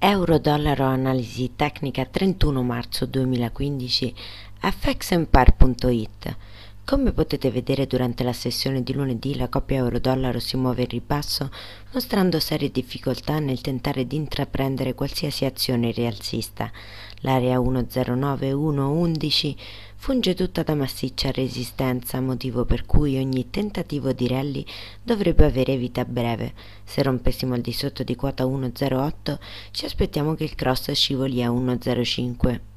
Euro-dollaro analisi tecnica 31 marzo 2015 fxmpar.it Come potete vedere durante la sessione di lunedì la coppia euro-dollaro si muove in ribasso mostrando serie difficoltà nel tentare di intraprendere qualsiasi azione rialzista L'area 109-111 funge tutta da massiccia resistenza, motivo per cui ogni tentativo di rally dovrebbe avere vita breve. Se rompessimo al di sotto di quota 108, ci aspettiamo che il cross scivoli a 105.